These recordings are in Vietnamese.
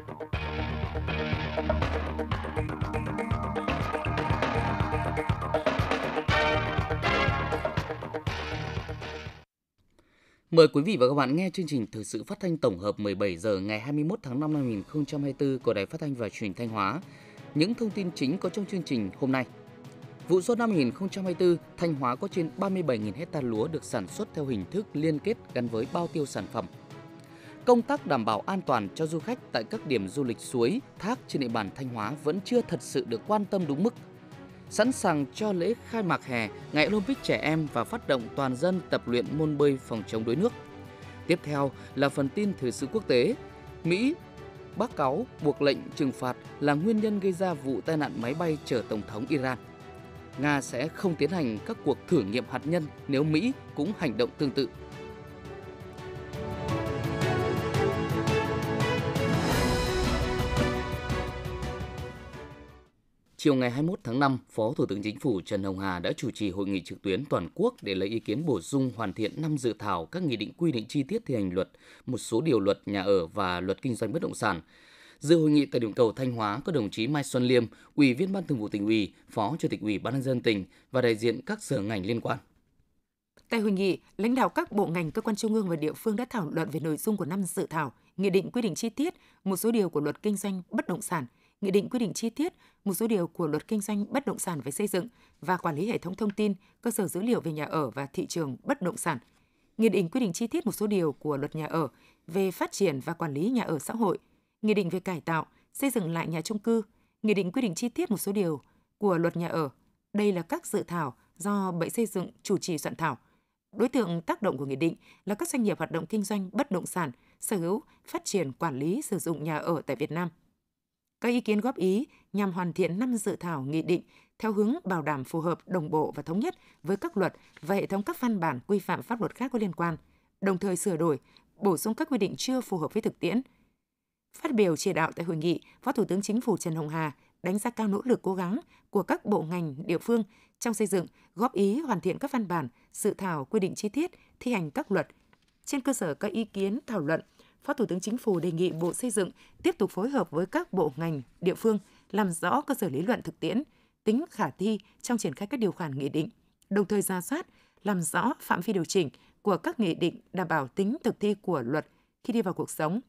Mời quý vị và các bạn nghe chương trình thời sự phát thanh tổng hợp 17 giờ ngày 21 tháng 5 năm 2024 của Đài Phát thanh và Truyền Thanh Hóa. Những thông tin chính có trong chương trình hôm nay. Vụ xuân năm 2024, Thanh Hóa có trên 37.000 hecta lúa được sản xuất theo hình thức liên kết gắn với bao tiêu sản phẩm công tác đảm bảo an toàn cho du khách tại các điểm du lịch suối, thác trên địa bàn Thanh Hóa vẫn chưa thật sự được quan tâm đúng mức. Sẵn sàng cho lễ khai mạc hè, ngày Olympic trẻ em và phát động toàn dân tập luyện môn bơi phòng chống đuối nước. Tiếp theo là phần tin thời sự quốc tế. Mỹ bác cáo buộc lệnh trừng phạt là nguyên nhân gây ra vụ tai nạn máy bay chở tổng thống Iran. Nga sẽ không tiến hành các cuộc thử nghiệm hạt nhân nếu Mỹ cũng hành động tương tự. Chiều ngày 21 tháng 5, Phó Thủ tướng Chính phủ Trần Hồng Hà đã chủ trì hội nghị trực tuyến toàn quốc để lấy ý kiến bổ sung hoàn thiện năm dự thảo các nghị định quy định chi tiết thi hành luật, một số điều luật nhà ở và luật kinh doanh bất động sản. Dự hội nghị tại điểm cầu Thanh Hóa có đồng chí Mai Xuân Liêm, Ủy viên Ban Thường vụ Tỉnh ủy, Phó Chủ tịch Ủy ban nhân dân tỉnh và đại diện các sở ngành liên quan. Tại hội nghị, lãnh đạo các bộ ngành, cơ quan trung ương và địa phương đã thảo luận về nội dung của năm dự thảo, nghị định quy định chi tiết, một số điều của luật kinh doanh bất động sản – nghị định quy định chi tiết một số điều của luật kinh doanh bất động sản về xây dựng và quản lý hệ thống thông tin, cơ sở dữ liệu về nhà ở và thị trường bất động sản. Nghị định quy định chi tiết một số điều của luật nhà ở về phát triển và quản lý nhà ở xã hội, nghị định về cải tạo, xây dựng lại nhà chung cư, nghị định quy định chi tiết một số điều của luật nhà ở. Đây là các dự thảo do Bộ Xây dựng chủ trì soạn thảo. Đối tượng tác động của nghị định là các doanh nghiệp hoạt động kinh doanh bất động sản, sở hữu, phát triển, quản lý, sử dụng nhà ở tại Việt Nam – các ý kiến góp ý nhằm hoàn thiện năm dự thảo nghị định theo hướng bảo đảm phù hợp, đồng bộ và thống nhất với các luật và hệ thống các văn bản quy phạm pháp luật khác có liên quan, đồng thời sửa đổi, bổ sung các quy định chưa phù hợp với thực tiễn. Phát biểu chỉ đạo tại hội nghị, Phó Thủ tướng Chính phủ Trần Hồng Hà đánh giá cao nỗ lực cố gắng của các bộ ngành địa phương trong xây dựng, góp ý hoàn thiện các văn bản, dự thảo quy định chi tiết thi hành các luật trên cơ sở các ý kiến thảo luận Phó Thủ tướng Chính phủ đề nghị Bộ Xây dựng tiếp tục phối hợp với các bộ ngành, địa phương làm rõ cơ sở lý luận thực tiễn, tính khả thi trong triển khai các điều khoản nghị định, đồng thời ra soát, làm rõ phạm vi điều chỉnh của các nghị định đảm bảo tính thực thi của luật khi đi vào cuộc sống.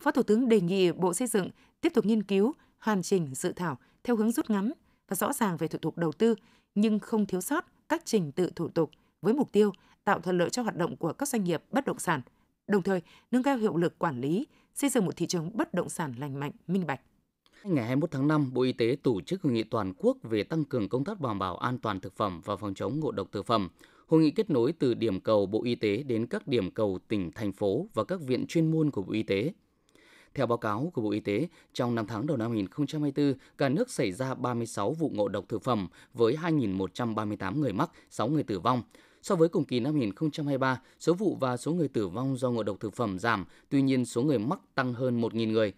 Phó Thủ tướng đề nghị Bộ Xây dựng tiếp tục nghiên cứu, hoàn chỉnh dự thảo theo hướng rút ngắn và rõ ràng về thủ tục đầu tư, nhưng không thiếu sót các trình tự thủ tục với mục tiêu tạo thuận lợi cho hoạt động của các doanh nghiệp bất động sản – đồng thời nâng cao hiệu lực quản lý, xây dựng một thị trường bất động sản lành mạnh, minh bạch. Ngày 21 tháng 5, Bộ Y tế tổ chức hội nghị toàn quốc về tăng cường công tác đảm bảo an toàn thực phẩm và phòng chống ngộ độc thực phẩm. Hội nghị kết nối từ điểm cầu Bộ Y tế đến các điểm cầu tỉnh, thành phố và các viện chuyên môn của Bộ Y tế. Theo báo cáo của Bộ Y tế, trong 5 tháng đầu năm 2024, cả nước xảy ra 36 vụ ngộ độc thực phẩm với 2.138 người mắc, 6 người tử vong. So với cùng kỳ năm 2023, số vụ và số người tử vong do ngộ độc thực phẩm giảm, tuy nhiên số người mắc tăng hơn 1.000 người.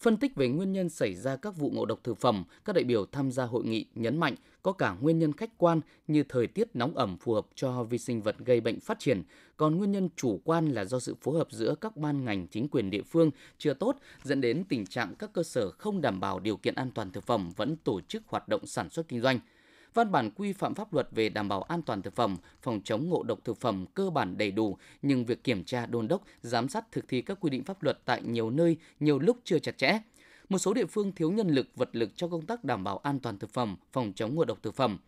Phân tích về nguyên nhân xảy ra các vụ ngộ độc thực phẩm, các đại biểu tham gia hội nghị nhấn mạnh có cả nguyên nhân khách quan như thời tiết nóng ẩm phù hợp cho vi sinh vật gây bệnh phát triển, còn nguyên nhân chủ quan là do sự phối hợp giữa các ban ngành chính quyền địa phương chưa tốt dẫn đến tình trạng các cơ sở không đảm bảo điều kiện an toàn thực phẩm vẫn tổ chức hoạt động sản xuất kinh doanh. Văn bản quy phạm pháp luật về đảm bảo an toàn thực phẩm, phòng chống ngộ độc thực phẩm cơ bản đầy đủ, nhưng việc kiểm tra đôn đốc, giám sát thực thi các quy định pháp luật tại nhiều nơi, nhiều lúc chưa chặt chẽ. Một số địa phương thiếu nhân lực, vật lực cho công tác đảm bảo an toàn thực phẩm, phòng chống ngộ độc thực phẩm.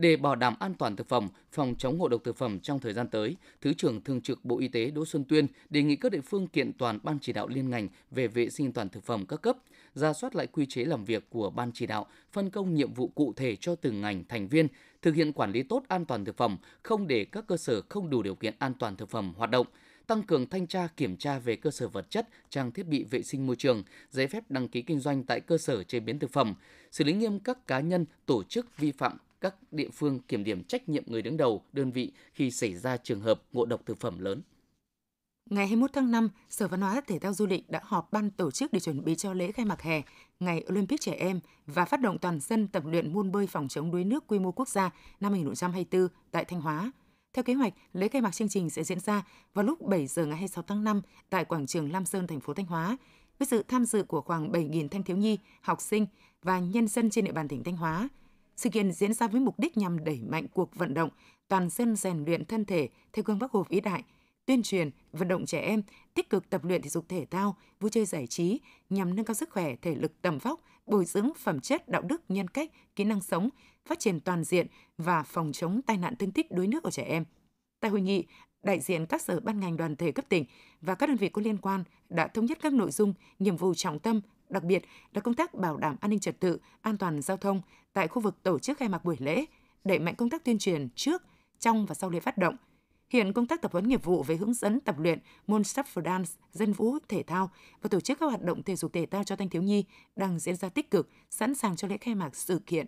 Để bảo đảm an toàn thực phẩm, phòng chống ngộ độc thực phẩm trong thời gian tới, Thứ trưởng Thường trực Bộ Y tế Đỗ Xuân Tuyên đề nghị các địa phương kiện toàn Ban chỉ đạo liên ngành về vệ sinh toàn thực phẩm các cấp, ra soát lại quy chế làm việc của Ban chỉ đạo, phân công nhiệm vụ cụ thể cho từng ngành thành viên, thực hiện quản lý tốt an toàn thực phẩm, không để các cơ sở không đủ điều kiện an toàn thực phẩm hoạt động, tăng cường thanh tra kiểm tra về cơ sở vật chất, trang thiết bị vệ sinh môi trường, giấy phép đăng ký kinh doanh tại cơ sở chế biến thực phẩm, xử lý nghiêm các cá nhân, tổ chức vi phạm các địa phương kiểm điểm trách nhiệm người đứng đầu đơn vị khi xảy ra trường hợp ngộ độc thực phẩm lớn. Ngày 21 tháng 5, Sở Văn hóa Thể thao Du lịch đã họp ban tổ chức để chuẩn bị cho lễ khai mạc hè, ngày Olympic trẻ em và phát động toàn dân tập luyện môn bơi phòng chống đuối nước quy mô quốc gia năm 2024 tại Thanh Hóa. Theo kế hoạch, lễ khai mạc chương trình sẽ diễn ra vào lúc 7 giờ ngày 26 tháng 5 tại quảng trường Lam Sơn, thành phố Thanh Hóa, với sự tham dự của khoảng 7.000 thanh thiếu nhi, học sinh và nhân dân trên địa bàn tỉnh Thanh Hóa – sự kiện diễn ra với mục đích nhằm đẩy mạnh cuộc vận động toàn dân rèn luyện thân thể theo gương Bắc Hồ vĩ đại, tuyên truyền, vận động trẻ em tích cực tập luyện thể dục thể thao, vui chơi giải trí nhằm nâng cao sức khỏe, thể lực tầm vóc, bồi dưỡng phẩm chất đạo đức, nhân cách, kỹ năng sống, phát triển toàn diện và phòng chống tai nạn thương tích đuối nước ở trẻ em. Tại hội nghị, đại diện các sở ban ngành đoàn thể cấp tỉnh và các đơn vị có liên quan đã thống nhất các nội dung, nhiệm vụ trọng tâm đặc biệt là công tác bảo đảm an ninh trật tự, an toàn giao thông tại khu vực tổ chức khai mạc buổi lễ, đẩy mạnh công tác tuyên truyền trước, trong và sau lễ phát động. Hiện công tác tập huấn nghiệp vụ về hướng dẫn tập luyện môn shuffle dance, dân vũ, thể thao và tổ chức các hoạt động thể dục thể thao cho thanh thiếu nhi đang diễn ra tích cực, sẵn sàng cho lễ khai mạc sự kiện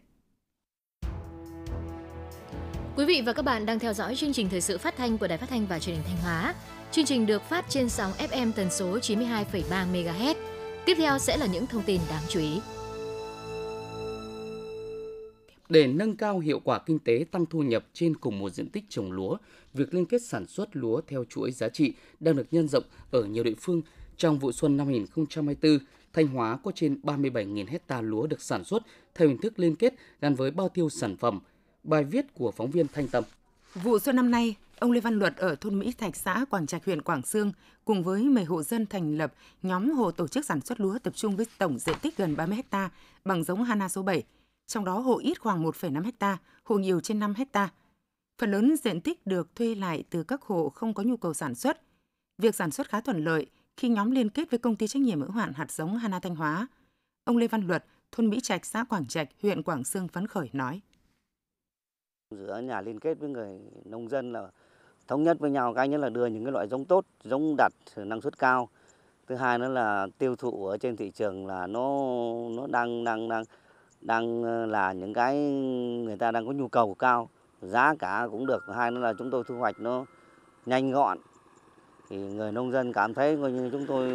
Quý vị và các bạn đang theo dõi chương trình thời sự phát thanh của Đài Phát thanh và Truyền hình Thanh Hóa. Chương trình được phát trên sóng FM tần số 92,3 MHz. Tiếp theo sẽ là những thông tin đáng chú ý. Để nâng cao hiệu quả kinh tế tăng thu nhập trên cùng một diện tích trồng lúa, việc liên kết sản xuất lúa theo chuỗi giá trị đang được nhân rộng ở nhiều địa phương. Trong vụ xuân năm 2024, Thanh Hóa có trên 37.000 hecta lúa được sản xuất theo hình thức liên kết gắn với bao tiêu sản phẩm. Bài viết của phóng viên Thanh Tâm. Vụ xuân năm nay, Ông Lê Văn Luật ở thôn Mỹ Thạch xã Quảng Trạch huyện Quảng Sương cùng với 10 hộ dân thành lập nhóm hồ tổ chức sản xuất lúa tập trung với tổng diện tích gần 30 ha bằng giống Hana số 7. Trong đó hộ ít khoảng 1,5 ha, hộ nhiều trên 5 ha. Phần lớn diện tích được thuê lại từ các hộ không có nhu cầu sản xuất. Việc sản xuất khá thuận lợi khi nhóm liên kết với công ty trách nhiệm hữu hạn hạt giống Hana Thanh Hóa. Ông Lê Văn Luật, thôn Mỹ Trạch, xã Quảng Trạch, huyện Quảng Sương phấn khởi nói. Giữa nhà liên kết với người nông dân là thống nhất với nhau cái nhất là đưa những cái loại giống tốt giống đặt năng suất cao thứ hai nữa là tiêu thụ ở trên thị trường là nó nó đang đang đang đang ờ, là những cái người ta đang có nhu cầu cao giá cả cũng được hai nữa là chúng tôi thu hoạch nó nhanh gọn thì người nông dân cảm thấy coi như chúng tôi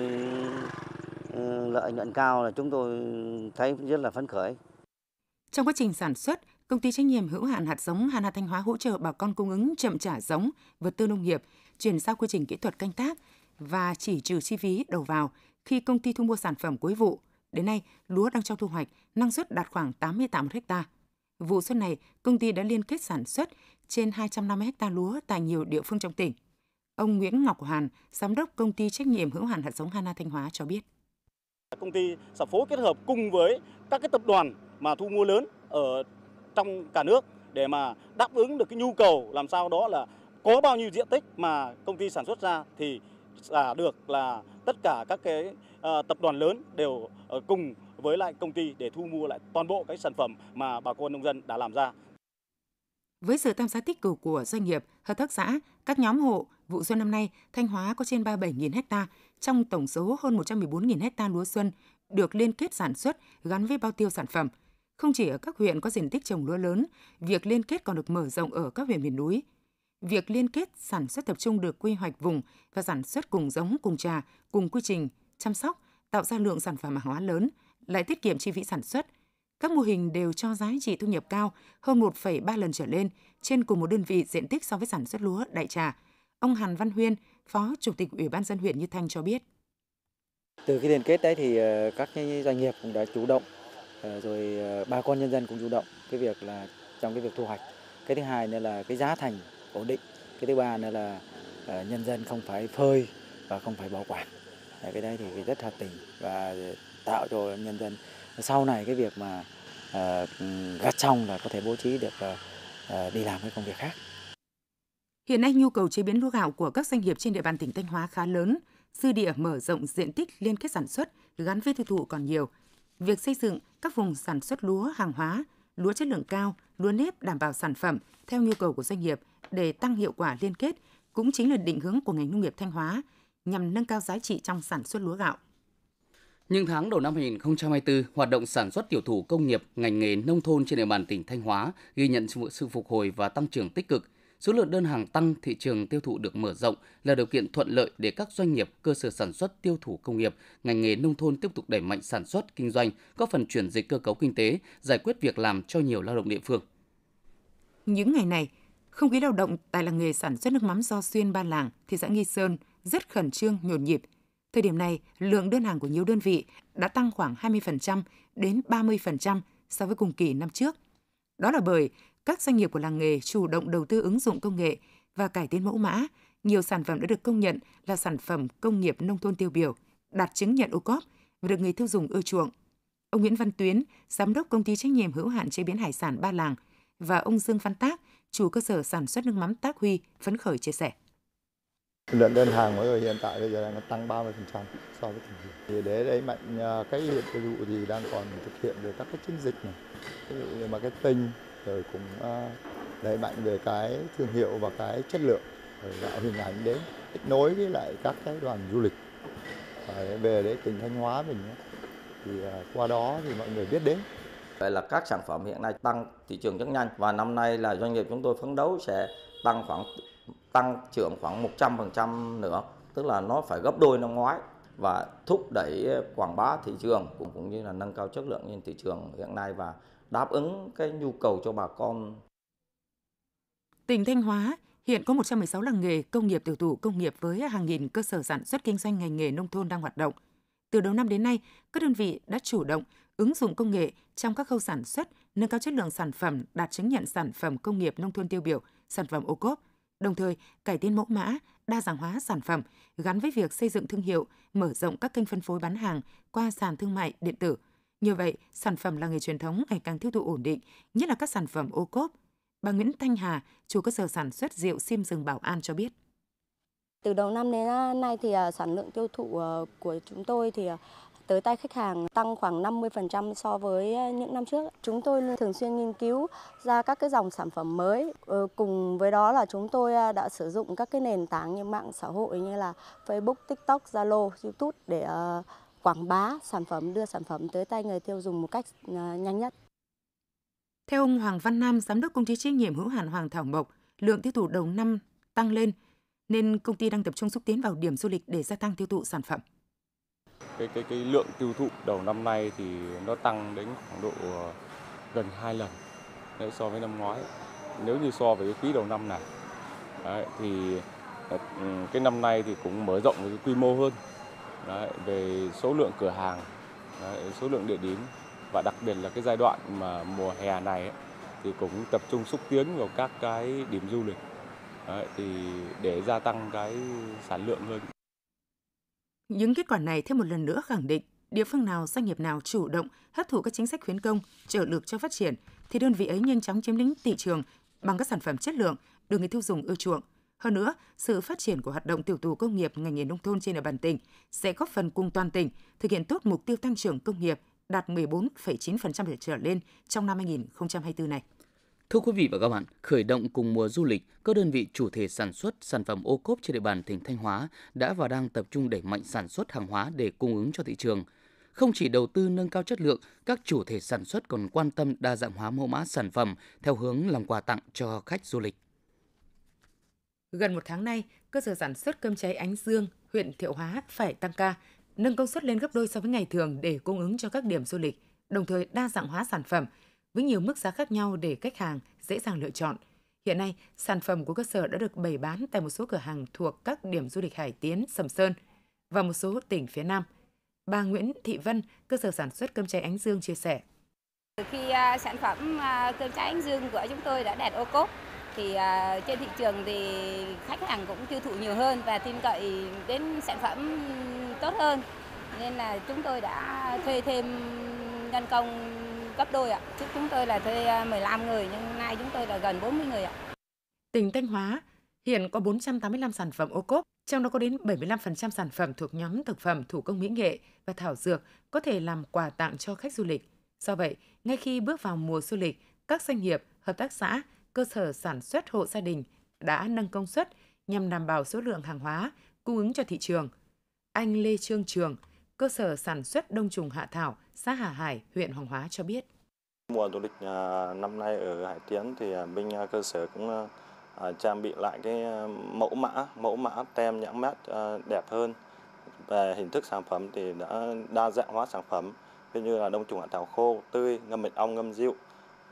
ờ, lợi nhuận cao là chúng tôi thấy rất là phấn khởi trong quá trình sản xuất Công ty trách nhiệm hữu hạn hạt giống Hàn Hạt Thanh Hóa hỗ trợ bà con cung ứng chậm trả giống, vật tư nông nghiệp, chuyển giao quy trình kỹ thuật canh tác và chỉ trừ chi phí đầu vào khi công ty thu mua sản phẩm cuối vụ. Đến nay, lúa đang trong thu hoạch, năng suất đạt khoảng 88 ha. Vụ xuân này, công ty đã liên kết sản xuất trên 250 ha lúa tại nhiều địa phương trong tỉnh. Ông Nguyễn Ngọc Hoàn, giám đốc công ty trách nhiệm hữu hạn hạt giống Hana Thanh Hóa cho biết. Công ty sản phố kết hợp cùng với các cái tập đoàn mà thu mua lớn ở trong cả nước để mà đáp ứng được cái nhu cầu làm sao đó là có bao nhiêu diện tích mà công ty sản xuất ra thì giả được là tất cả các cái uh, tập đoàn lớn đều uh, cùng với lại công ty để thu mua lại toàn bộ cái sản phẩm mà bà con nông dân đã làm ra. Với sự tham gia tích cực của doanh nghiệp, hợp tác xã, các nhóm hộ, vụ xuân năm nay, Thanh Hóa có trên 37.000 hecta trong tổng số hơn 114.000 hecta lúa xuân được liên kết sản xuất gắn với bao tiêu sản phẩm – không chỉ ở các huyện có diện tích trồng lúa lớn, việc liên kết còn được mở rộng ở các huyện miền núi. Việc liên kết sản xuất tập trung được quy hoạch vùng và sản xuất cùng giống, cùng trà, cùng quy trình chăm sóc, tạo ra lượng sản phẩm hàng hóa lớn, lại tiết kiệm chi phí sản xuất. Các mô hình đều cho giá trị thu nhập cao hơn 1,3 lần trở lên trên cùng một đơn vị diện tích so với sản xuất lúa đại trà. Ông Hàn Văn Huyên, Phó Chủ tịch Ủy ban dân huyện Như Thanh cho biết. Từ khi liên kết đấy thì ờ, các doanh nghiệp cũng đã chủ động Ờ, rồi ờ, bà con nhân dân cũng chủ động cái việc là trong cái việc thu hoạch cái thứ hai nữa là cái giá thành ổn định cái thứ ba nữa là ờ, nhân dân không phải phơi và không phải bảo quản cái đấy thì rất hợp tình và tạo cho nhân dân sau này cái việc mà gặt xong là có thể bố trí được đi làm cái công việc khác Hiện nay nhu cầu chế biến lúa gạo của các doanh nghiệp trên địa bàn tỉnh Thanh Hóa khá lớn, dư địa mở rộng diện tích liên kết sản xuất gắn với tiêu thụ còn nhiều, việc xây dựng các vùng sản xuất lúa hàng hóa, lúa chất lượng cao, lúa nếp đảm bảo sản phẩm theo nhu cầu của doanh nghiệp để tăng hiệu quả liên kết cũng chính là định hướng của ngành nông nghiệp Thanh Hóa nhằm nâng cao giá trị trong sản xuất lúa gạo. Những tháng đầu năm 2024, hoạt động sản xuất tiểu thủ công nghiệp, ngành nghề nông thôn trên địa bàn tỉnh Thanh Hóa ghi nhận sự phục hồi và tăng trưởng tích cực – Số lượng đơn hàng tăng, thị trường tiêu thụ được mở rộng là điều kiện thuận lợi để các doanh nghiệp, cơ sở sản xuất tiêu thụ công nghiệp, ngành nghề nông thôn tiếp tục đẩy mạnh sản xuất, kinh doanh, góp phần chuyển dịch cơ cấu kinh tế, giải quyết việc làm cho nhiều lao động địa phương. Những ngày này, không khí lao động tại làng nghề sản xuất nước mắm do xuyên Ba Làng, thị xã Nghi Sơn rất khẩn trương, nhộn nhịp. Thời điểm này, lượng đơn hàng của nhiều đơn vị đã tăng khoảng 20% đến 30% so với cùng kỳ năm trước. Đó là bởi các doanh nghiệp của làng nghề chủ động đầu tư ứng dụng công nghệ và cải tiến mẫu mã, nhiều sản phẩm đã được công nhận là sản phẩm công nghiệp nông thôn tiêu biểu, đạt chứng nhận ô và được người tiêu dùng ưa chuộng. Ông Nguyễn Văn Tuyến, giám đốc công ty trách nhiệm hữu hạn chế biến hải sản Ba Làng và ông Dương Văn Tác, chủ cơ sở sản xuất nước mắm Tác Huy phấn khởi chia sẻ. Lượng đơn hàng mới hiện tại bây giờ đang tăng 30% so với cùng kỳ. Thì để đẩy mạnh à, cái hiện tiêu thụ thì đang còn thực hiện được các cái chiến dịch này. Ví dụ như tinh rồi cũng ờ, đẩy mạnh về cái thương hiệu và cái chất lượng rồi tạo hình ảnh đến kết nối với lại các cái đoàn du lịch để về để tỉnh Thanh Hóa mình thì ờ, qua đó thì mọi người biết đến đây là các sản phẩm hiện nay tăng thị trường rất nhanh và năm nay là doanh nghiệp chúng tôi phấn đấu sẽ tăng khoảng tăng trưởng khoảng 100% nữa, tức là nó phải gấp đôi năm ngoái và thúc đẩy quảng bá thị trường cũng cũng như là nâng cao chất lượng trên thị trường hiện nay và đáp ứng cái nhu cầu cho bà con. Tỉnh Thanh Hóa hiện có 116 làng nghề công nghiệp tiểu thủ công nghiệp với hàng nghìn cơ sở sản xuất kinh doanh ngành nghề nông thôn đang hoạt động. Từ đầu năm đến nay, các đơn vị đã chủ động ứng dụng công nghệ trong các khâu sản xuất, nâng cao chất lượng sản phẩm, đạt chứng nhận sản phẩm công nghiệp nông thôn tiêu biểu, sản phẩm ô cốp, đồng thời cải tiến mẫu mã, đa dạng hóa sản phẩm gắn với việc xây dựng thương hiệu, mở rộng các kênh phân phối bán hàng qua sàn thương mại điện tử – như vậy, sản phẩm làng nghề truyền thống ngày càng tiêu thụ ổn định, nhất là các sản phẩm ô cốp. Bà Nguyễn Thanh Hà, chủ cơ sở sản xuất rượu sim rừng Bảo An cho biết. Từ đầu năm đến nay thì à, sản lượng tiêu thụ à, của chúng tôi thì à, tới tay khách hàng tăng khoảng 50% so với những năm trước. Chúng tôi thường xuyên nghiên cứu ra các cái dòng sản phẩm mới. Ờ, cùng với đó là chúng tôi đã sử dụng các cái nền tảng như mạng xã hội như là Facebook, TikTok, Zalo, YouTube để quảng bá sản phẩm, đưa sản phẩm tới tay người tiêu dùng một cách à, nhanh nhất. Theo ông Hoàng Văn Nam, giám đốc công ty trách nhiệm hữu hạn Hoàng Thảo Mộc, lượng tiêu thụ đầu năm tăng lên nên công ty đang tập trung xúc tiến vào điểm du lịch để gia tăng tiêu thụ sản phẩm. Cái cái cái lượng tiêu thụ đầu năm nay thì nó tăng đến khoảng độ ờ, gần 2 lần so với năm ngoái. Nếu như so với cái quý đầu năm này đấy, thì ờ, ừ, cái năm nay thì cũng mở rộng với cái quy mô hơn đấy, về số lượng cửa hàng đấy, số lượng địa điểm và đặc biệt là cái giai đoạn mà mùa hè này ấy, thì cũng tập trung xúc tiến vào các cái điểm du lịch đấy, thì để gia tăng cái sản lượng hơn những kết quả này thêm một lần nữa khẳng định địa phương nào doanh nghiệp nào chủ động hấp thụ các chính sách khuyến công trợ lực cho phát triển thì đơn vị ấy nhanh chóng chiếm lĩnh thị trường bằng các sản phẩm chất lượng được người tiêu dùng ưa chuộng hơn nữa, sự phát triển của hoạt động tiểu thủ công nghiệp ngành nghề nông thôn trên địa bàn tỉnh sẽ góp phần cùng toàn tỉnh thực hiện tốt mục tiêu tăng trưởng công nghiệp đạt 14,9% trở lên trong năm 2024 này. Thưa quý vị và các bạn, khởi động cùng mùa du lịch, các đơn vị chủ thể sản xuất sản phẩm ô cốp trên địa bàn tỉnh Thanh Hóa đã và đang tập trung đẩy mạnh sản xuất hàng hóa để cung ứng cho thị trường. Không chỉ đầu tư nâng cao chất lượng, các chủ thể sản xuất còn quan tâm đa dạng hóa mẫu mã sản phẩm theo hướng làm quà tặng cho khách du lịch. Gần một tháng nay, cơ sở sản xuất cơm cháy Ánh Dương, huyện Thiệu Hóa phải tăng ca, nâng công suất lên gấp đôi so với ngày thường để cung ứng cho các điểm du lịch, đồng thời đa dạng hóa sản phẩm với nhiều mức giá khác nhau để khách hàng dễ dàng lựa chọn. Hiện nay, sản phẩm của cơ sở đã được bày bán tại một số cửa hàng thuộc các điểm du lịch Hải Tiến, Sầm Sơn và một số tỉnh phía Nam. Bà Nguyễn Thị Vân, cơ sở sản xuất cơm cháy Ánh Dương chia sẻ. Từ khi à, sản phẩm à, cơm cháy Ánh Dương của chúng tôi đã đạt ô cốt thì uh, trên thị trường thì khách hàng cũng tiêu thụ nhiều hơn và tin cậy đến sản phẩm tốt hơn nên là chúng tôi đã thuê thêm nhân công gấp đôi ạ. Trước chúng tôi là thuê 15 à, người nhưng nay chúng tôi là gần 40 người ạ. Tỉnh Thanh Hóa hiện có 485 sản phẩm ô cốp, trong đó có đến 75% sản phẩm thuộc nhóm thực phẩm thủ công mỹ nghệ và thảo dược có thể làm quà tặng cho khách du lịch. Do vậy, ngay khi bước vào mùa du lịch, các doanh nghiệp, hợp tác xã cơ sở sản xuất hộ gia đình đã nâng công suất nhằm đảm bảo số lượng hàng hóa cung ứng cho thị trường. Anh Lê Trương Trường, cơ sở sản xuất đông trùng hạ thảo, xã Hà Hải, huyện Hoàng Hóa cho biết. Mùa du lịch à, năm nay ở Hải Tiến thì à, bên à, cơ sở cũng trang bị lại cái mẫu mã, mẫu mã tem nhãn mát đẹp hơn. Về hình thức sản phẩm thì đã đa dạng hóa sản phẩm, như là đông trùng hạ thảo khô, tươi, ngâm mật ong, ngâm rượu,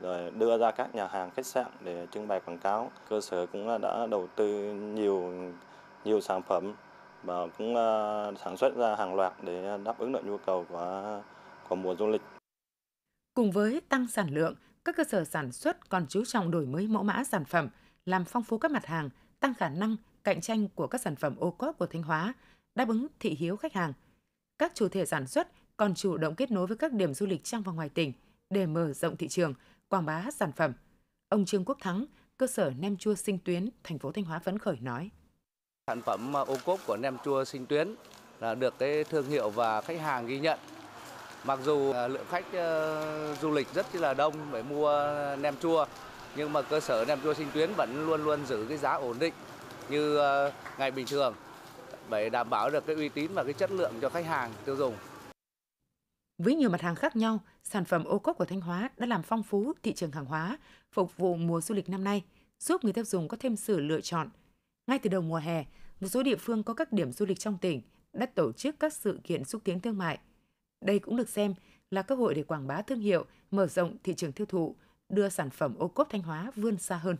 rồi đưa ra các nhà hàng khách sạn để trưng bày quảng cáo. Cơ sở cũng đã đầu tư nhiều nhiều sản phẩm và cũng ờ, sản xuất ra hàng loạt để đáp ứng được nhu cầu của của mùa du lịch. Cùng với tăng sản lượng, các cơ sở sản xuất còn chú trọng đổi mới mẫu mã sản phẩm, làm phong phú các mặt hàng, tăng khả năng cạnh tranh của các sản phẩm ô cốp của Thanh Hóa, đáp ứng thị hiếu khách hàng. Các chủ thể sản xuất còn chủ động kết nối với các điểm du lịch trong và ngoài tỉnh để mở rộng thị trường, quảng bá sản phẩm. Ông Trương Quốc Thắng, cơ sở nem chua sinh tuyến, thành phố Thanh Hóa phấn khởi nói. Sản phẩm à, ô cốp của nem chua sinh tuyến là được cái thương hiệu và khách hàng ghi nhận. Mặc dù à, lượng khách à, du lịch rất là đông để mua nem chua, nhưng mà cơ sở nem chua sinh tuyến vẫn luôn luôn giữ cái giá ổn định như ngày bình thường để đảm bảo được cái uy tín và cái chất lượng cho khách hàng tiêu dùng. Với nhiều mặt hàng khác nhau, sản phẩm ô cốp của Thanh Hóa đã làm phong phú thị trường hàng hóa, phục vụ mùa du lịch năm nay, giúp người tiêu dùng có thêm sự lựa chọn. Ngay từ đầu mùa hè, một số địa phương có các điểm du lịch trong tỉnh đã tổ chức các sự kiện xúc tiến thương mại. Đây cũng được xem là cơ hội để quảng bá thương hiệu, mở rộng thị trường tiêu thụ, đưa sản phẩm ô cốp Thanh Hóa vươn xa hơn.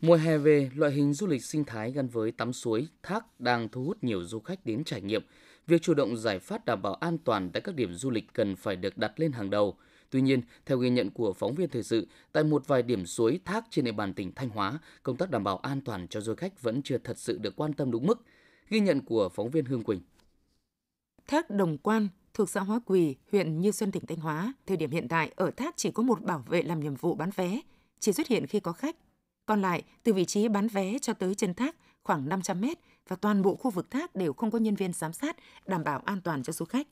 Mùa hè về, loại hình du lịch sinh thái gắn với tắm suối, thác đang thu hút nhiều du khách đến trải nghiệm – Việc chủ động giải pháp đảm bảo an toàn tại các điểm du lịch cần phải được đặt lên hàng đầu. Tuy nhiên, theo ghi nhận của phóng viên thời sự, tại một vài điểm suối thác trên địa bàn tỉnh Thanh Hóa, công tác đảm bảo an toàn cho du khách vẫn chưa thật sự được quan tâm đúng mức. Ghi nhận của phóng viên Hương Quỳnh. Thác Đồng Quan thuộc xã Hóa Quỳ, huyện Như Xuân, tỉnh Thanh Hóa. Thời điểm hiện tại, ở thác chỉ có một bảo vệ làm nhiệm vụ bán vé, chỉ xuất hiện khi có khách. Còn lại, từ vị trí bán vé cho tới chân thác khoảng 500 mét và toàn bộ khu vực thác đều không có nhân viên giám sát, đảm bảo an toàn cho du khách.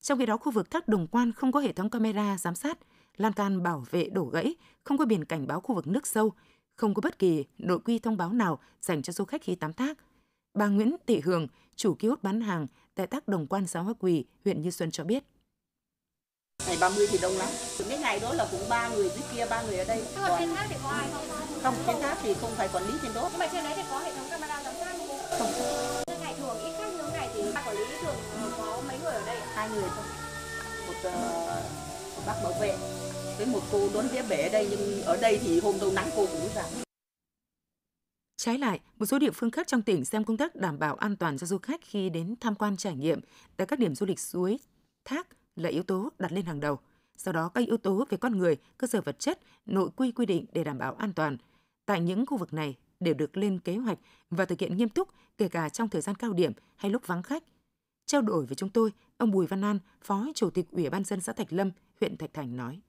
Trong khi đó, khu vực thác Đồng Quan không có hệ thống camera giám sát, lan can bảo vệ đổ gãy, không có biển cảnh báo khu vực nước sâu, không có bất kỳ nội quy thông báo nào dành cho du khách khi tắm thác. Bà Nguyễn Thị Hường, chủ ký ốt bán hàng tại thác Đồng Quan xã Hoa Quỳ, huyện Như Xuân cho biết. Ngày 30 thì đông lắm. Mấy ngày đó là cũng ba người dưới kia, ba người ở đây. Còn... Trên thác thì có ai không? Không, trên thác thì không phải quản lý trên đó. Nhưng mà trên đấy thì có hệ thống không ngày thường ít khách như thế này thì bác quản lý thường có mấy người ở đây hai người thôi một uh, bác bảo vệ với một cô đón vía bể ở đây nhưng ở đây thì hôm đầu nắng cô cũng ra Trái lại, một số địa phương khác trong tỉnh xem công tác đảm bảo an toàn cho du khách khi đến tham quan trải nghiệm tại các điểm du lịch suối, thác là yếu tố đặt lên hàng đầu. Sau đó các yếu tố về con người, cơ sở vật chất, nội quy quy định để đảm bảo an toàn. Tại những khu vực này, đều được lên kế hoạch và thực hiện nghiêm túc kể cả trong thời gian cao điểm hay lúc vắng khách. Trao đổi với chúng tôi, ông Bùi Văn An, Phó Chủ tịch Ủy ban dân xã Thạch Lâm, huyện Thạch Thành nói.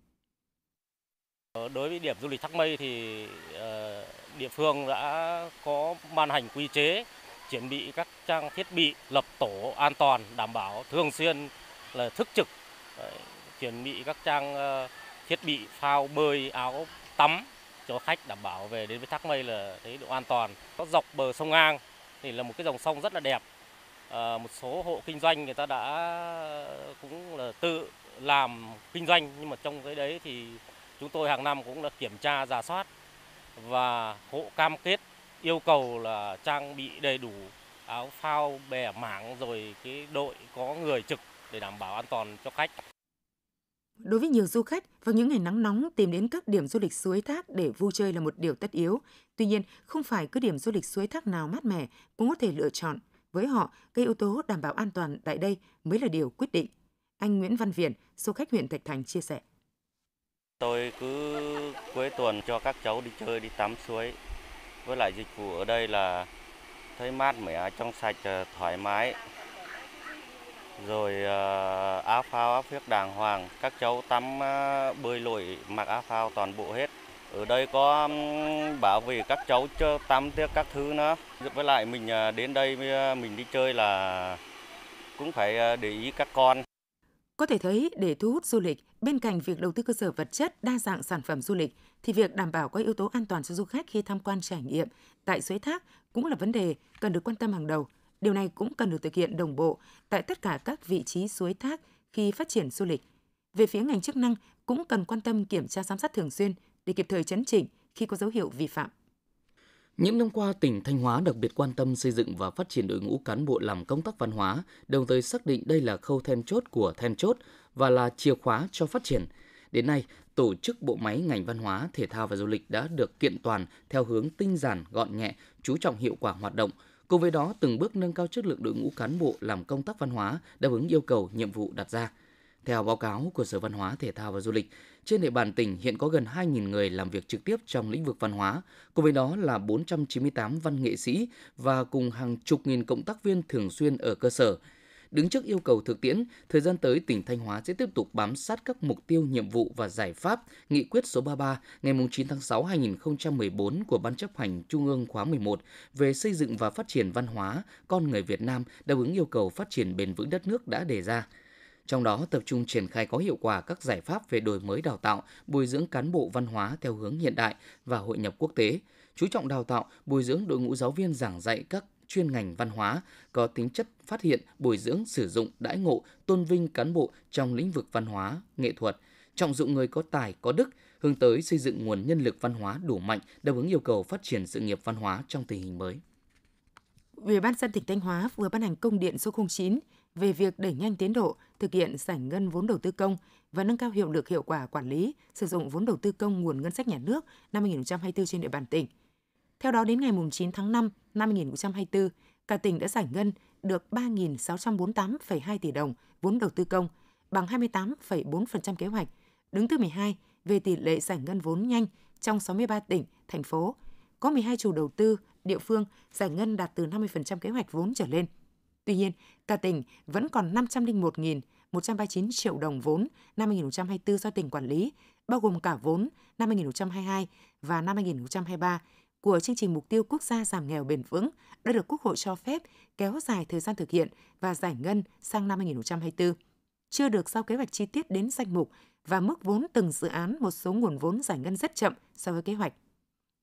Ờ, đối với điểm du lịch Thác Mây thì ờ, địa phương đã có ban hành quy chế chuẩn bị các trang thiết bị lập tổ an toàn đảm bảo thường xuyên là thức trực chuẩn bị các trang ờ, thiết bị phao bơi áo tắm cho khách đảm bảo về đến với Thác Mây là thấy độ an toàn. Có dọc bờ sông Ngang thì là một cái dòng sông rất là đẹp. À, một số hộ kinh doanh người ta đã cũng là tự làm kinh doanh nhưng mà trong cái đấy thì chúng tôi hàng năm cũng là kiểm tra giả soát và hộ cam kết yêu cầu là trang bị đầy đủ áo phao bè mảng rồi cái đội có người trực để đảm bảo an toàn cho khách Đối với nhiều du khách, vào những ngày nắng nóng tìm đến các điểm du lịch suối thác để vui chơi là một điều tất yếu. Tuy nhiên, không phải cứ điểm du lịch suối thác nào mát mẻ cũng có thể lựa chọn. Với họ, cái yếu tố đảm bảo an toàn tại đây mới là điều quyết định. Anh Nguyễn Văn Viện, du khách huyện Thạch Thành chia sẻ. Tôi cứ cuối tuần cho các cháu đi chơi, đi tắm suối. Với lại dịch vụ ở đây là thấy mát mẻ, trong sạch, ờ, thoải mái, rồi à, áo phao áo phước đàng hoàng các cháu tắm à, bơi lội mặc áo phao toàn bộ hết ở đây có bảo vệ các cháu chơi tắm tiếc các thứ nữa với lại mình à, đến đây mình đi chơi là cũng phải để ý các con có thể thấy để thu hút du lịch bên cạnh việc đầu tư cơ sở vật chất đa dạng sản phẩm du lịch thì việc đảm bảo các yếu tố an toàn cho du khách khi tham quan trải nghiệm tại suối thác cũng là vấn đề cần được quan tâm hàng đầu Điều này cũng cần được thực hiện đồng bộ tại tất cả các vị trí suối thác khi phát triển du lịch. Về phía ngành chức năng cũng cần quan tâm kiểm tra giám sát thường xuyên để kịp thời chấn chỉnh khi có dấu hiệu vi phạm. Những năm qua, tỉnh Thanh Hóa đặc biệt quan tâm xây dựng và phát triển đội ngũ cán bộ làm công tác văn hóa, đồng thời xác định đây là khâu then chốt của then chốt và là chìa khóa cho phát triển. Đến nay, tổ chức bộ máy ngành văn hóa, thể thao và du lịch đã được kiện toàn theo hướng tinh giản, gọn nhẹ, chú trọng hiệu quả hoạt động, Cùng với đó, từng bước nâng cao chất lượng đội ngũ cán bộ làm công tác văn hóa đáp ứng yêu cầu, nhiệm vụ đặt ra. Theo báo cáo của Sở Văn hóa, Thể thao và Du lịch, trên địa bàn tỉnh hiện có gần 2.000 người làm việc trực tiếp trong lĩnh vực văn hóa, cùng với đó là 498 văn nghệ sĩ và cùng hàng chục nghìn cộng tác viên thường xuyên ở cơ sở – Đứng trước yêu cầu thực tiễn, thời gian tới tỉnh Thanh Hóa sẽ tiếp tục bám sát các mục tiêu, nhiệm vụ và giải pháp nghị quyết số 33 ngày 9 tháng 6 2014 của Ban chấp hành Trung ương khóa 11 về xây dựng và phát triển văn hóa con người Việt Nam đáp ứng yêu cầu phát triển bền vững đất nước đã đề ra trong đó tập trung triển khai có hiệu quả các giải pháp về đổi mới đào tạo, bồi dưỡng cán bộ văn hóa theo hướng hiện đại và hội nhập quốc tế, chú trọng đào tạo, bồi dưỡng đội ngũ giáo viên giảng dạy các chuyên ngành văn hóa có tính chất phát hiện, bồi dưỡng, sử dụng, đãi ngộ, tôn vinh cán bộ trong lĩnh vực văn hóa, nghệ thuật, trọng dụng người có tài, có đức, hướng tới xây dựng nguồn nhân lực văn hóa đủ mạnh đáp ứng yêu cầu phát triển sự nghiệp văn hóa trong tình hình mới. Ủy ban dân tỉnh Thanh Hóa vừa ban hành công điện số 09 về việc đẩy nhanh tiến độ thực hiện giải ngân vốn đầu tư công và nâng cao hiệu lực hiệu quả quản lý sử dụng vốn đầu tư công nguồn ngân sách nhà nước năm 2024 trên địa bàn tỉnh. Theo đó đến ngày 9 tháng 5 năm 2024, cả tỉnh đã giải ngân được 3.648,2 tỷ đồng vốn đầu tư công, bằng 28,4% kế hoạch, đứng thứ 12 về tỷ lệ giải ngân vốn nhanh trong 63 tỉnh, thành phố. Có 12 chủ đầu tư địa phương giải ngân đạt từ 50% kế hoạch vốn trở lên. Tuy nhiên, cả tỉnh vẫn còn 501.139 triệu đồng vốn năm 2024 do tỉnh quản lý, bao gồm cả vốn năm 2022 và năm 2023 của chương trình mục tiêu quốc gia giảm nghèo bền vững đã được Quốc hội cho phép kéo dài thời gian thực hiện và giải ngân sang năm 2024. Chưa được giao kế hoạch chi tiết đến danh mục và mức vốn từng dự án một số nguồn vốn giải ngân rất chậm so với kế hoạch.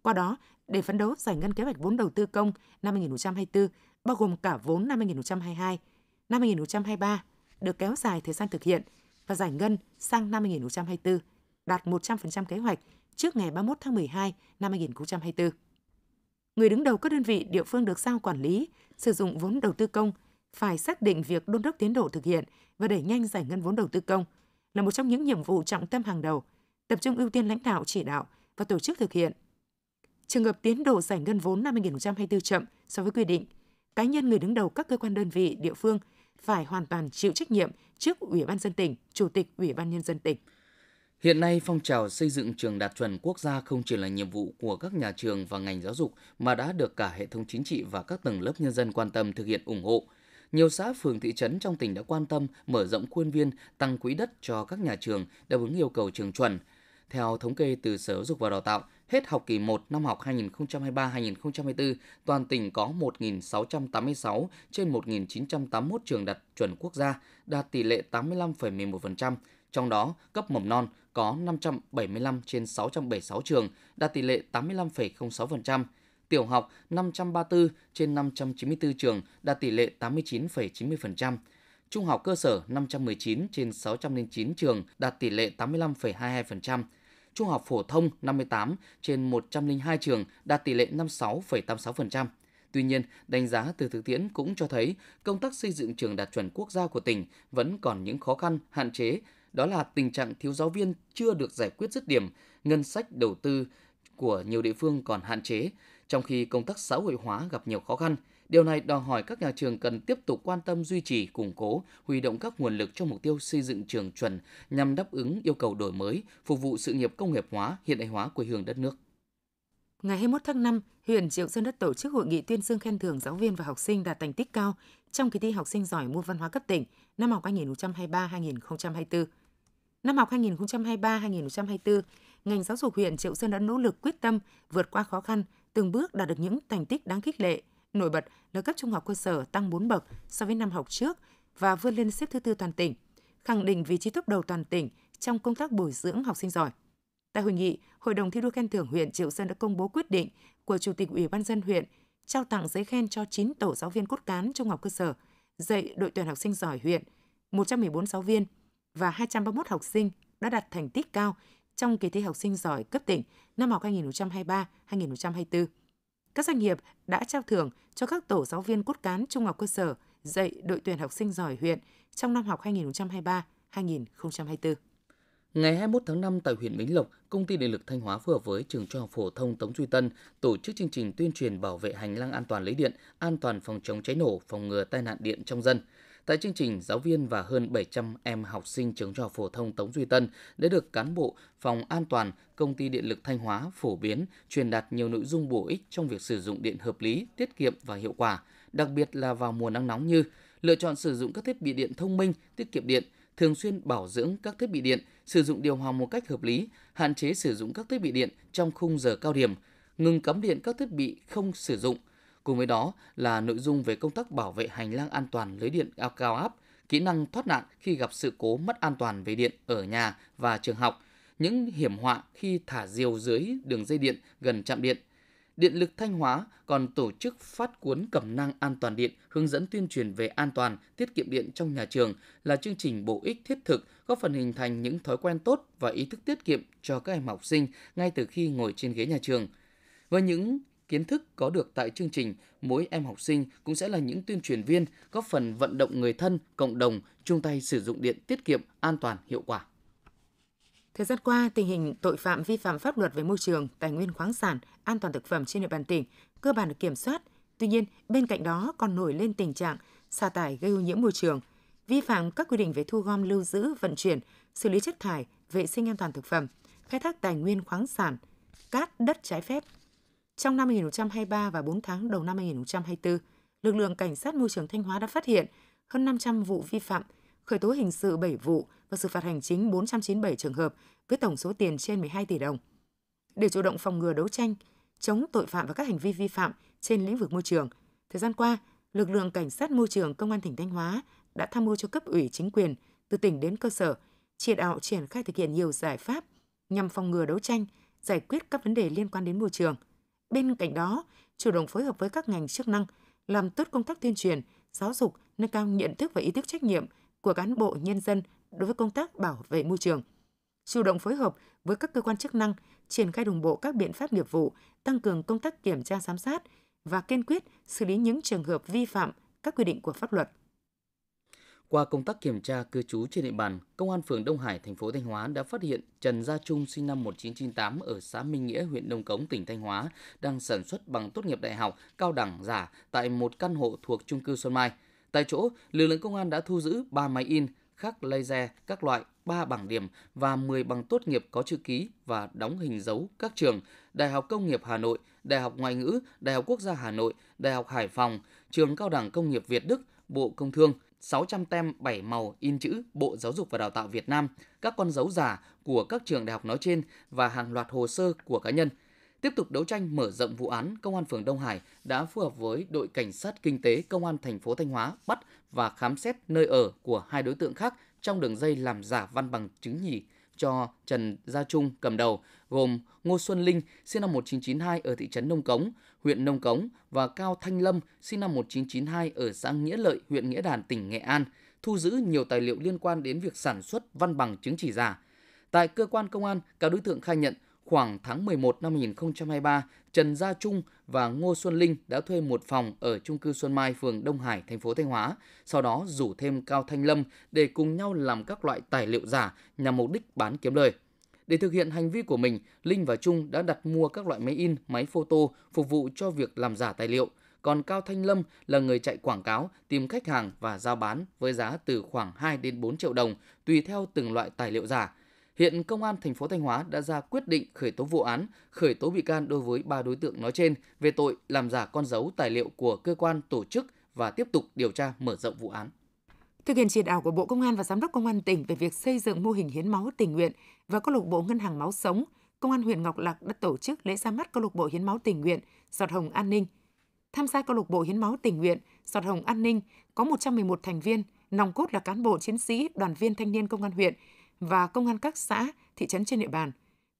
Qua đó, để phấn đấu giải ngân kế hoạch vốn đầu tư công năm 2024, bao gồm cả vốn năm 2022, năm 2023 được kéo dài thời gian thực hiện và giải ngân sang năm 2024 đạt 100% kế hoạch trước ngày 31 tháng 12 năm 2024 người đứng đầu các đơn vị địa phương được giao quản lý, sử dụng vốn đầu tư công phải xác định việc đôn đốc tiến độ thực hiện và đẩy nhanh giải ngân vốn đầu tư công là một trong những nhiệm vụ trọng tâm hàng đầu, tập trung ưu tiên lãnh đạo chỉ đạo và tổ chức thực hiện. Trường hợp tiến độ giải ngân vốn năm 2024 chậm so với quy định, cá nhân người đứng đầu các cơ quan đơn vị địa phương phải hoàn toàn chịu trách nhiệm trước Ủy ban dân tỉnh, Chủ tịch Ủy ban nhân dân tỉnh. Hiện nay, phong trào xây dựng trường đạt chuẩn quốc gia không chỉ là nhiệm vụ của các nhà trường và ngành giáo dục mà đã được cả hệ thống chính trị và các tầng lớp nhân dân quan tâm thực hiện ủng hộ. Nhiều xã phường thị trấn trong tỉnh đã quan tâm mở rộng khuôn viên, tăng quỹ đất cho các nhà trường đáp ứng yêu cầu trường chuẩn. Theo thống kê từ Sở Giáo dục và Đào tạo, hết học kỳ 1 năm học 2023-2024, toàn tỉnh có 1.686 trên 1.981 trường đạt chuẩn quốc gia, đạt tỷ lệ 85,11%, trong đó cấp mầm non có 575 trên 676 trường, đạt tỷ lệ 85,06%. Tiểu học 534 trên 594 trường, đạt tỷ lệ 89,90%. Trung học cơ sở 519 trên 609 trường, đạt tỷ lệ 85,22%. Trung học phổ thông 58 trên 102 trường, đạt tỷ lệ 56,86%. Tuy nhiên, đánh giá từ thực tiễn cũng cho thấy công tác xây dựng trường đạt chuẩn quốc gia của tỉnh vẫn còn những khó khăn, hạn chế, đó là tình trạng thiếu giáo viên chưa được giải quyết dứt điểm, ngân sách đầu tư của nhiều địa phương còn hạn chế, trong khi công tác xã hội hóa gặp nhiều khó khăn. Điều này đòi hỏi các nhà trường cần tiếp tục quan tâm duy trì, củng cố, huy động các nguồn lực cho mục tiêu xây dựng trường chuẩn nhằm đáp ứng yêu cầu đổi mới, phục vụ sự nghiệp công nghiệp hóa, hiện đại hóa quê hương đất nước. Ngày 21 tháng 5, huyện Triệu Sơn đã tổ chức hội nghị tuyên dương khen thưởng giáo viên và học sinh đạt thành tích cao trong kỳ thi học sinh giỏi môn văn hóa cấp tỉnh năm học 2023-2024. Năm học 2023-2024, ngành giáo dục huyện Triệu Sơn đã nỗ lực quyết tâm vượt qua khó khăn, từng bước đạt được những thành tích đáng khích lệ. Nổi bật là cấp trung học cơ sở tăng 4 bậc so với năm học trước và vươn lên xếp thứ tư toàn tỉnh, khẳng định vị trí top đầu toàn tỉnh trong công tác bồi dưỡng học sinh giỏi. Tại hội nghị, Hội đồng thi đua khen thưởng huyện Triệu Sơn đã công bố quyết định của Chủ tịch Ủy ban dân huyện trao tặng giấy khen cho 9 tổ giáo viên cốt cán trung học cơ sở, dạy đội tuyển học sinh giỏi huyện, 114 giáo viên, và 231 học sinh đã đạt thành tích cao trong kỳ thi học sinh giỏi cấp tỉnh năm học 2023-2024. Các doanh nghiệp đã trao thưởng cho các tổ giáo viên cốt cán trung học cơ sở dạy đội tuyển học sinh giỏi huyện trong năm học 2023-2024. Ngày 21 tháng 5 tại huyện Bến Lộc, công ty điện lực Thanh Hóa phối hợp với trường Trung học phổ thông Tống Duy Tân tổ chức chương trình tuyên truyền bảo vệ hành lang an toàn lưới điện, an toàn phòng chống cháy nổ, phòng ngừa tai nạn điện trong dân. Tại chương trình, giáo viên và hơn 700 em học sinh trường trung học phổ thông Tống Duy Tân đã được cán bộ phòng an toàn công ty điện lực Thanh Hóa phổ biến, truyền đạt nhiều nội dung bổ ích trong việc sử dụng điện hợp lý, tiết kiệm và hiệu quả, đặc biệt là vào mùa nắng nóng như lựa chọn sử dụng các thiết bị điện thông minh, tiết kiệm điện, thường xuyên bảo dưỡng các thiết bị điện, sử dụng điều hòa một cách hợp lý, hạn chế sử dụng các thiết bị điện trong khung giờ cao điểm, ngừng cấm điện các thiết bị không sử dụng – Cùng với đó là nội dung về công tác bảo vệ hành lang an toàn lưới điện cao áp, kỹ năng thoát nạn khi gặp sự cố mất an toàn về điện ở nhà và trường học, những hiểm họa khi thả diều dưới đường dây điện gần trạm điện. Điện lực Thanh Hóa còn tổ chức phát cuốn cẩm năng an toàn điện hướng dẫn tuyên truyền về an toàn, tiết kiệm điện trong nhà trường là chương trình bổ ích thiết thực góp phần hình thành những thói quen tốt và ý thức tiết kiệm cho các em học sinh ngay từ khi ngồi trên ghế nhà trường. Với những kiến thức có được tại chương trình, mỗi em học sinh cũng sẽ là những tuyên truyền viên góp phần vận động người thân, cộng đồng chung tay sử dụng điện tiết kiệm, an toàn, hiệu quả. Thời gian qua, tình hình tội phạm vi phạm pháp luật về môi trường, tài nguyên khoáng sản, an toàn thực phẩm trên địa bàn tỉnh cơ bản được kiểm soát. Tuy nhiên, bên cạnh đó còn nổi lên tình trạng xả thải gây ô nhiễm môi trường, vi phạm các quy định về thu gom lưu giữ, vận chuyển, xử lý chất thải, vệ sinh an toàn thực phẩm, khai thác tài nguyên khoáng sản, cát đất trái phép, trong năm 2023 và 4 tháng đầu năm 2024, lực lượng cảnh sát môi trường Thanh Hóa đã phát hiện hơn 500 vụ vi phạm, khởi tố hình sự 7 vụ và xử phạt hành chính 497 trường hợp với tổng số tiền trên 12 tỷ đồng. Để chủ động phòng ngừa đấu tranh, chống tội phạm và các hành vi vi phạm trên lĩnh vực môi trường, thời gian qua, lực lượng cảnh sát môi trường công an tỉnh Thanh Hóa đã tham mưu cho cấp ủy chính quyền từ tỉnh đến cơ sở chỉ đạo triển khai thực hiện nhiều giải pháp nhằm phòng ngừa đấu tranh, giải quyết các vấn đề liên quan đến môi trường – Bên cạnh đó, chủ động phối hợp với các ngành chức năng, làm tốt công tác tuyên truyền, giáo dục, nâng cao nhận thức và ý thức trách nhiệm của cán bộ nhân dân đối với công tác bảo vệ môi trường. Chủ động phối hợp với các cơ quan chức năng triển khai đồng bộ các biện pháp nghiệp vụ, tăng cường công tác kiểm tra giám sát và kiên quyết xử lý những trường hợp vi phạm các quy định của pháp luật. Qua công tác kiểm tra cư trú trên địa bàn, Công an phường Đông Hải, thành phố Thanh Hóa đã phát hiện Trần Gia Trung sinh năm 1998 ở xã Minh Nghĩa, huyện Đông Cống, tỉnh Thanh Hóa, đang sản xuất bằng tốt nghiệp đại học, cao đẳng giả tại một căn hộ thuộc Chung cư Xuân Mai. Tại chỗ, lực lượng công an đã thu giữ 3 máy in, khắc laser các loại, 3 bảng điểm và 10 bằng tốt nghiệp có chữ ký và đóng hình dấu các trường Đại học Công nghiệp Hà Nội, Đại học Ngoại ngữ, Đại học Quốc gia Hà Nội, Đại học Hải Phòng, Trường Cao đẳng Công nghiệp Việt Đức, Bộ Công Thương, 600 tem bảy màu in chữ Bộ Giáo dục và Đào tạo Việt Nam, các con dấu giả của các trường đại học nói trên và hàng loạt hồ sơ của cá nhân. Tiếp tục đấu tranh mở rộng vụ án, công an phường Đông Hải đã phù hợp với đội cảnh sát kinh tế công an thành phố Thanh Hóa bắt và khám xét nơi ở của hai đối tượng khác trong đường dây làm giả văn bằng chứng nhì cho Trần Gia Trung cầm đầu, gồm Ngô Xuân Linh, sinh năm 1992 ở thị trấn Nông Cống, huyện Nông Cống và Cao Thanh Lâm, sinh năm 1992 ở xã Nghĩa Lợi, huyện Nghĩa Đàn, tỉnh Nghệ An, thu giữ nhiều tài liệu liên quan đến việc sản xuất văn bằng chứng chỉ giả. Tại cơ quan công an, các đối tượng khai nhận khoảng tháng 11 năm 2023, Trần Gia Trung và Ngô Xuân Linh đã thuê một phòng ở Chung cư Xuân Mai, phường Đông Hải, thành phố Thanh Hóa, sau đó rủ thêm Cao Thanh Lâm để cùng nhau làm các loại tài liệu giả nhằm mục đích bán kiếm lời. Để thực hiện hành vi của mình, Linh và Trung đã đặt mua các loại máy in, máy photo phục vụ cho việc làm giả tài liệu. Còn Cao Thanh Lâm là người chạy quảng cáo, tìm khách hàng và giao bán với giá từ khoảng 2 đến 4 triệu đồng tùy theo từng loại tài liệu giả. Hiện công an thành phố Thanh Hóa đã ra quyết định khởi tố vụ án, khởi tố bị can đối với ba đối tượng nói trên về tội làm giả con dấu tài liệu của cơ quan tổ chức và tiếp tục điều tra mở rộng vụ án. Thực hiện chỉ đạo của Bộ Công an và Giám đốc Công an tỉnh về việc xây dựng mô hình hiến máu tình nguyện và câu lạc bộ Ngân hàng Máu Sống, Công an huyện Ngọc Lặc đã tổ chức lễ ra mắt câu lạc bộ hiến máu tình nguyện Giọt Hồng An Ninh. Tham gia câu lạc bộ hiến máu tình nguyện Giọt Hồng An Ninh có 111 thành viên, nòng cốt là cán bộ chiến sĩ, đoàn viên thanh niên công an huyện và công an các xã, thị trấn trên địa bàn.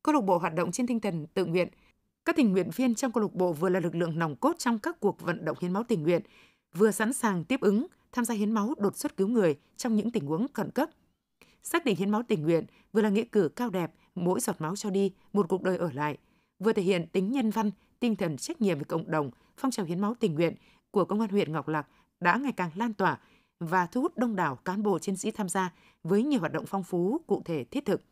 Câu lạc bộ hoạt động trên tinh thần tự nguyện. Các tình nguyện viên trong câu lạc bộ vừa là lực lượng nòng cốt trong các cuộc vận động hiến máu tình nguyện, vừa sẵn sàng tiếp ứng, tham gia hiến máu đột xuất cứu người trong những tình huống khẩn cấp xác định hiến máu tình nguyện vừa là nghĩa cử cao đẹp, mỗi giọt máu cho đi, một cuộc đời ở lại, vừa thể hiện tính nhân văn, tinh thần trách nhiệm với cộng đồng, phong trào hiến máu tình nguyện của công an huyện Ngọc Lặc đã ngày càng lan tỏa và thu hút đông đảo cán bộ chiến sĩ tham gia với nhiều hoạt động phong phú, cụ thể thiết thực.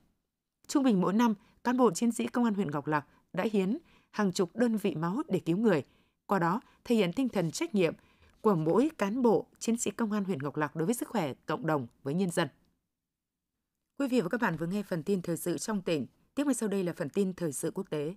Trung bình mỗi năm, cán bộ chiến sĩ công an huyện Ngọc Lặc đã hiến hàng chục đơn vị máu để cứu người, qua đó thể hiện tinh thần trách nhiệm của mỗi cán bộ chiến sĩ công an huyện Ngọc Lặc đối với sức khỏe cộng đồng với nhân dân. Quý vị và các bạn vừa nghe phần tin thời sự trong tỉnh. Tiếp ngay sau đây là phần tin thời sự quốc tế.